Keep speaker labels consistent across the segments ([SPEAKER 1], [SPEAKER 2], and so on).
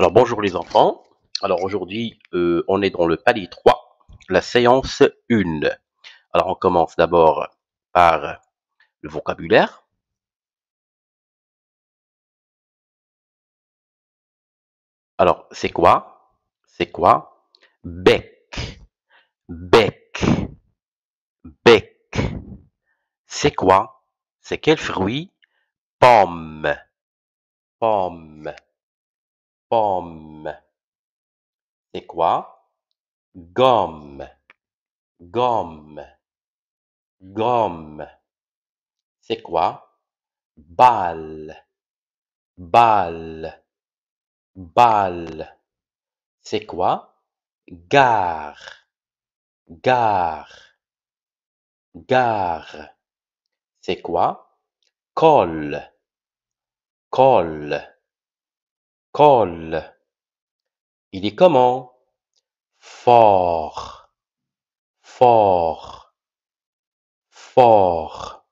[SPEAKER 1] Alors bonjour les enfants. Alors aujourd'hui, euh, on est dans le palier 3, la séance 1. Alors on commence d'abord par le vocabulaire. Alors c'est quoi C'est quoi Bec. Bec. Bec. C'est quoi C'est quel fruit Pomme. Pomme pomme. C'est quoi? Gomme, gomme, gomme. C'est quoi? Balle, balle, balle. C'est quoi? Gare, gare, gare. C'est quoi? Colle, colle, Col. Il est comment fort, fort, fort.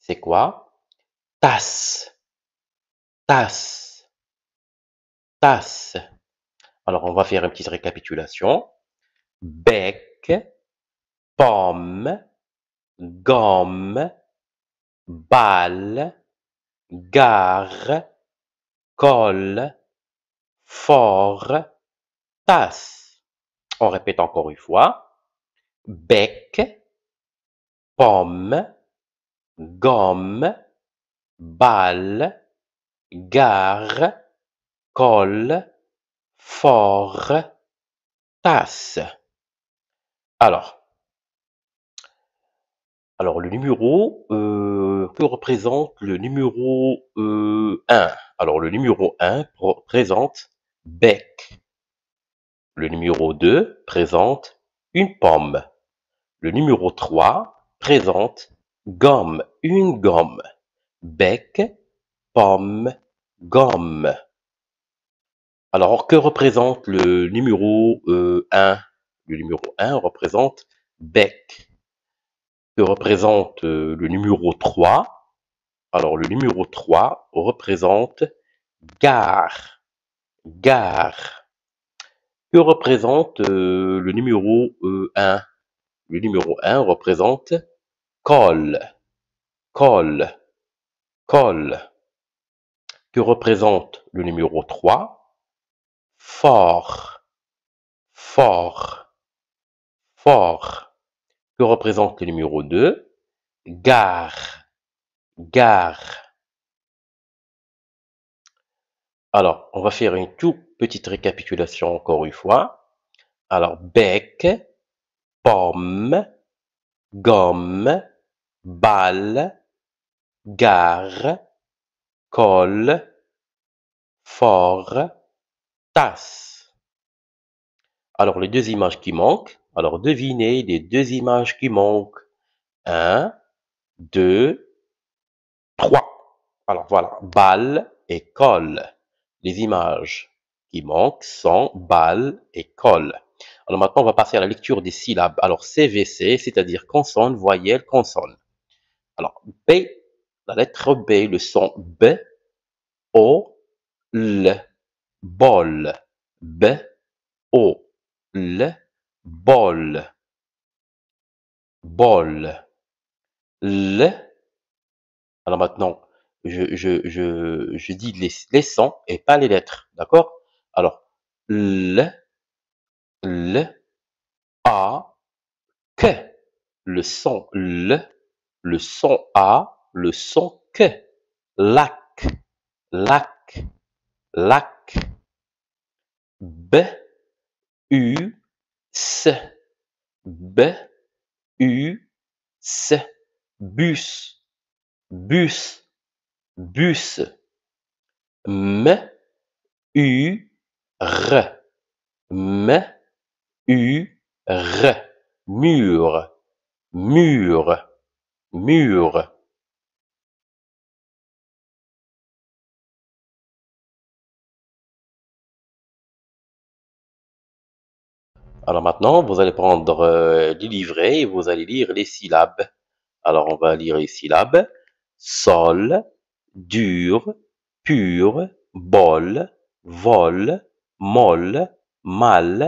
[SPEAKER 1] C'est quoi tasse, tasse, tasse. Alors, on va faire une petite récapitulation. Bec, pomme, gomme, balle, gare, « col »,« fort, tasse. On répète encore une fois. Bec, pomme, gomme, balle, gare, col »,« fort, tasse. Alors, alors le numéro euh, que représente le numéro euh, 1 alors le numéro 1 présente bec. Le numéro 2 présente une pomme. Le numéro 3 présente gomme, une gomme. Bec, pomme, gomme. Alors, que représente le numéro 1 euh, Le numéro 1 représente bec. Que représente euh, le numéro 3 alors, le numéro 3 représente gare. Gare. Que représente euh, le numéro 1 euh, Le numéro 1 représente col. Col. Col. Que représente le numéro 3 Fort. Fort. Fort. Que représente le numéro 2 Gare gare. Alors, on va faire une toute petite récapitulation encore une fois. Alors, bec, pomme, gomme, balle, gare, colle, fort, tasse. Alors, les deux images qui manquent. Alors, devinez les deux images qui manquent. Un, deux, 3. Alors voilà, balle et colle. Les images qui manquent sont balle et colle. Alors maintenant, on va passer à la lecture des syllabes. Alors CVC, c'est-à-dire consonne, voyelle, consonne. Alors B, la lettre B, le son B, O, L, bol, B, O, L, bol, bol, L, alors maintenant, je, je, je, je dis les, sons et pas les lettres, d'accord Alors, le, L, A, que, Le son L, le son A, le son que, Lac, lac, lac. B, U, S. B, U, S. Bus bus bus m u r m u r mur mur mur Alors maintenant, vous allez prendre les euh, livrets et vous allez lire les syllabes. Alors on va lire les syllabes sol, dur, pur, bol, vol, MOL, mal,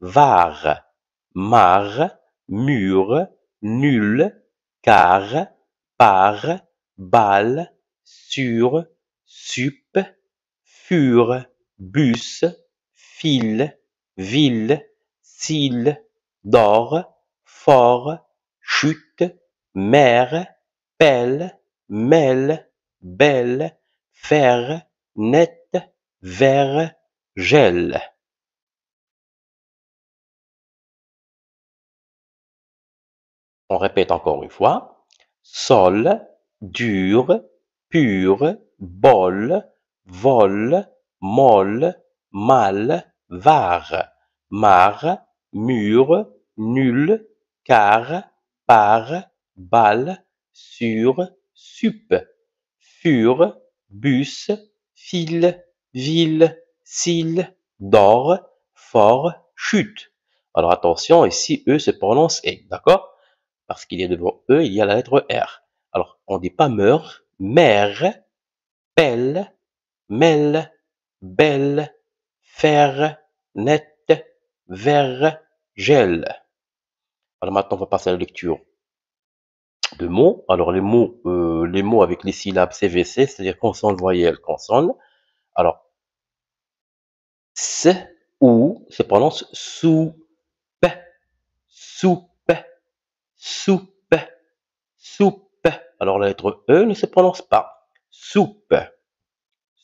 [SPEAKER 1] var, mar, mur, nul, car, par, BAL, sur, sup, fur, bus, fil, ville, SIL, d'or, fort, chute, mer, pelle, mêle, belle, fer, net, ver, gel On répète encore une fois. Sol, dur, pur, bol, vol, molle, mal, var, mar, mur, nul, car, par, BAL, sur, sup, fur, bus, fil, ville, sil, dor, fort, chute. Alors attention, ici, E se prononce E, d'accord Parce qu'il y a devant E, il y a la lettre R. Alors, on dit pas meur, mère, pelle, mêle, belle, fer, net, ver, gel. Alors maintenant, on va passer à la lecture de mots. Alors les mots, euh, les mots avec les syllabes CVC, c'est-à-dire consonne, voyelle, consonne. Alors C ou se prononce soupe, soupe, soupe, soupe. Alors la lettre E ne se prononce pas. Soupe,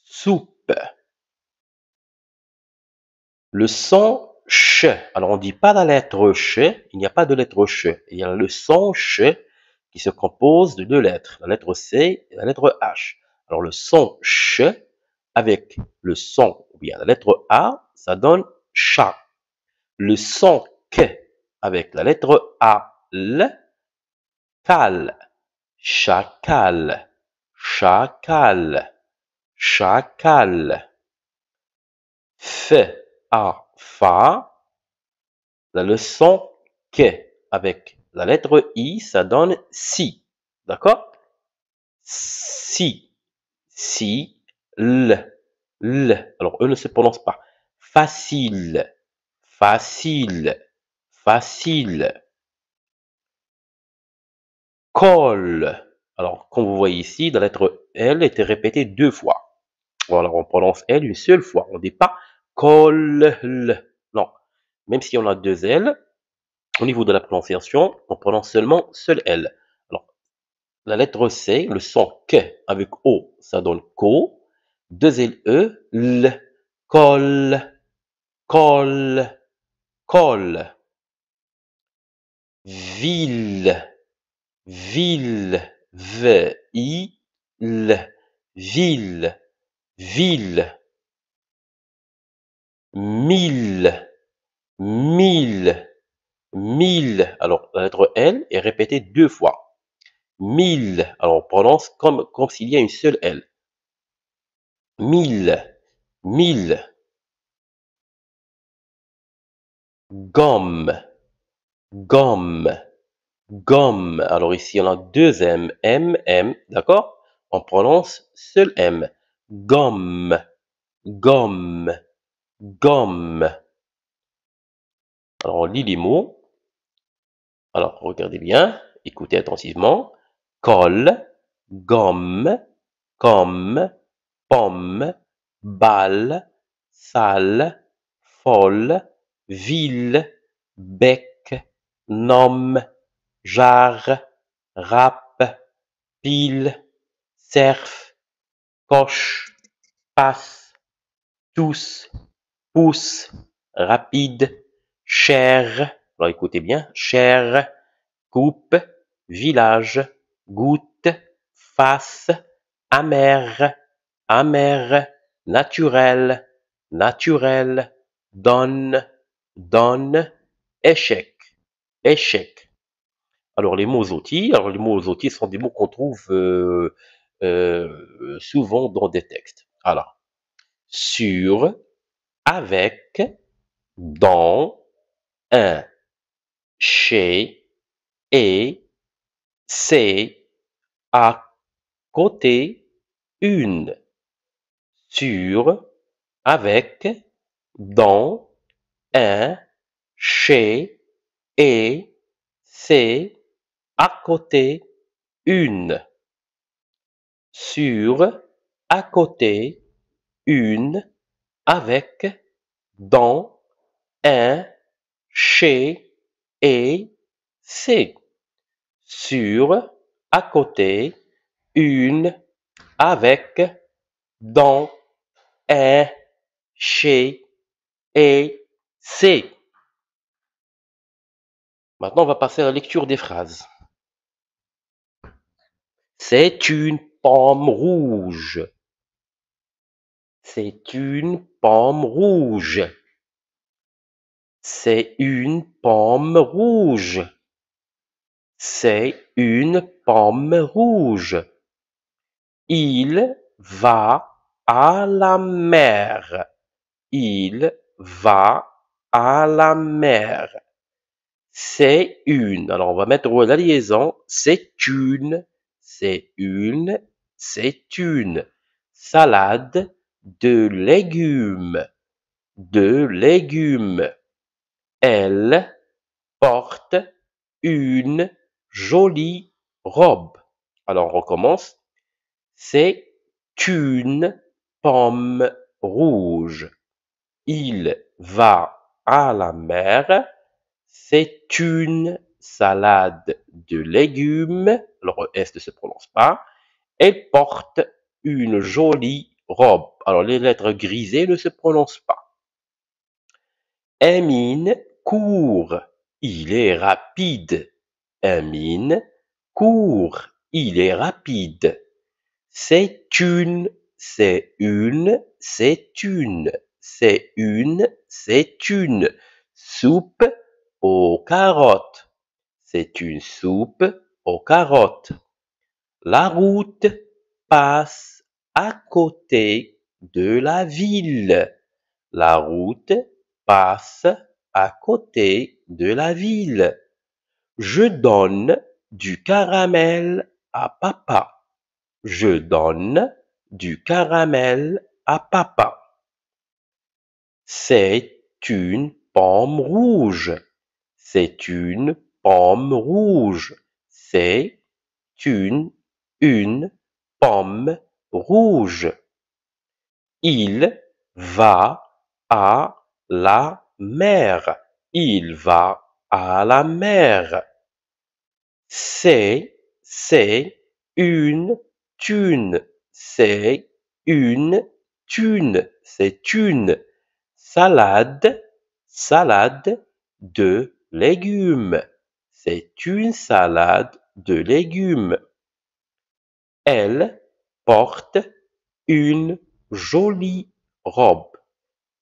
[SPEAKER 1] soupe. Le son ch. Alors on ne dit pas la lettre ch, il n'y a pas de lettre ch. Il y a le son ch qui se compose de deux lettres, la lettre C et la lettre H. Alors le son ch avec le son ou bien la lettre A, ça donne cha. Le son k avec la lettre A, l, cal, chacal, chacal, chacal. F, a, fa, la leçon k avec la lettre I, ça donne si. D'accord Si. Si. L. L. Alors, E ne se prononce pas. Facile. Facile. Facile. Col. Alors, comme vous voyez ici, la lettre L était répétée deux fois. Voilà, on prononce L une seule fois. On ne dit pas col. Non. Même si on a deux L, au niveau de la prononciation, on prononce seulement seul L. Alors, la lettre C, le son K avec O, ça donne co. Deux L, E, L, col, col, col. Ville, ville, V, I, L, ville, ville. Mille, mille mille. Alors, la lettre L est répétée deux fois. Mille. Alors, on prononce comme, comme s'il y a une seule L. Mille. Mille. Gomme. Gomme. Gomme. Alors, ici, on a deux M. M, M. D'accord On prononce seul M. Gomme. Gomme. Gomme. Alors, on lit les mots. Alors, regardez bien, écoutez attentivement. Colle, gomme, comme, pomme, balle, salle, folle, ville, bec, nom, jarre, rap, pile, cerf, coche, passe, tous, pousse, rapide, chair écoutez bien. Cher, coupe, village, goutte, face, amère amer, naturel, naturel, donne, donne, échec, échec. Alors les mots outils, alors les mots outils sont des mots qu'on trouve euh, euh, souvent dans des textes. Alors, sur, avec, dans, un chez, et, c'est, à côté, une, sur, avec, dans, un, chez, et, c'est, à côté, une, sur, à côté, une, avec, dans, un, chez, et C. Sur, à côté, une, avec, dans, un, chez et c'est. Maintenant, on va passer à la lecture des phrases. C'est une pomme rouge. C'est une pomme rouge. C'est une pomme rouge. C'est une pomme rouge. Il va à la mer. Il va à la mer. C'est une. Alors, on va mettre la liaison. C'est une. C'est une. C'est une salade de légumes. De légumes. Elle porte une jolie robe. Alors, on recommence. C'est une pomme rouge. Il va à la mer. C'est une salade de légumes. Le S ne se prononce pas. Elle porte une jolie robe. Alors, les lettres grisées ne se prononcent pas court, il est rapide. Un mine court, il est rapide. C'est une, c'est une, c'est une, c'est une, c'est une soupe aux carottes. C'est une soupe aux carottes. La route passe à côté de la ville. La route passe à côté de la ville. Je donne du caramel à papa. Je donne du caramel à papa. C'est une pomme rouge. C'est une pomme rouge. C'est une, une pomme rouge. Il va à la mer. Il va à la mer. C'est, c'est une thune. C'est une thune. C'est une salade, salade de légumes. C'est une salade de légumes. Elle porte une jolie robe.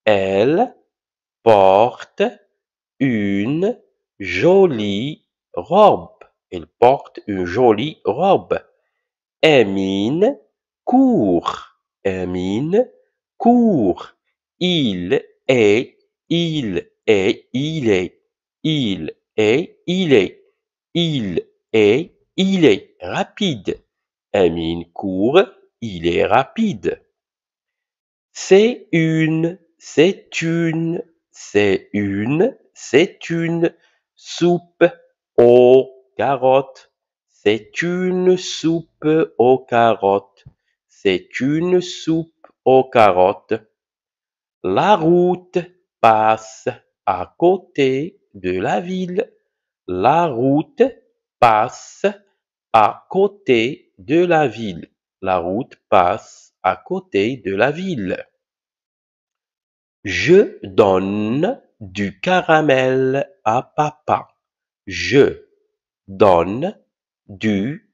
[SPEAKER 1] Elle porte une jolie robe. Elle porte une jolie robe. Emine court. Emine court. Il est, il est, il est. Il est, il est. Il est, il est. Rapide. Amine court. Il est rapide. C'est une, c'est une c'est une, c'est une soupe aux carottes. C'est une soupe aux carottes. C'est une soupe aux carottes. La route passe à côté de la ville. La route passe à côté de la ville. La route passe à côté de la ville. Je donne du caramel à papa. Je donne du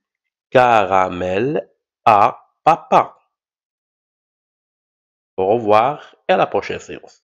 [SPEAKER 1] caramel à papa. Au revoir et à la prochaine séance.